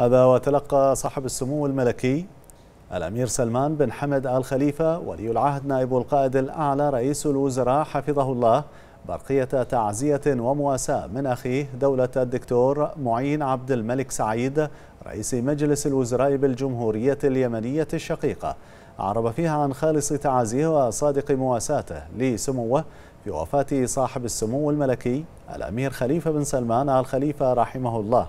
هذا وتلقى صاحب السمو الملكي الأمير سلمان بن حمد آل خليفة ولي العهد نائب القائد الأعلى رئيس الوزراء حفظه الله برقية تعزية ومواساة من أخيه دولة الدكتور معين عبد الملك سعيد رئيس مجلس الوزراء بالجمهورية اليمنية الشقيقة عرب فيها عن خالص تعازيه وصادق مواساته لسموه في وفاة صاحب السمو الملكي الأمير خليفة بن سلمان آل خليفة رحمه الله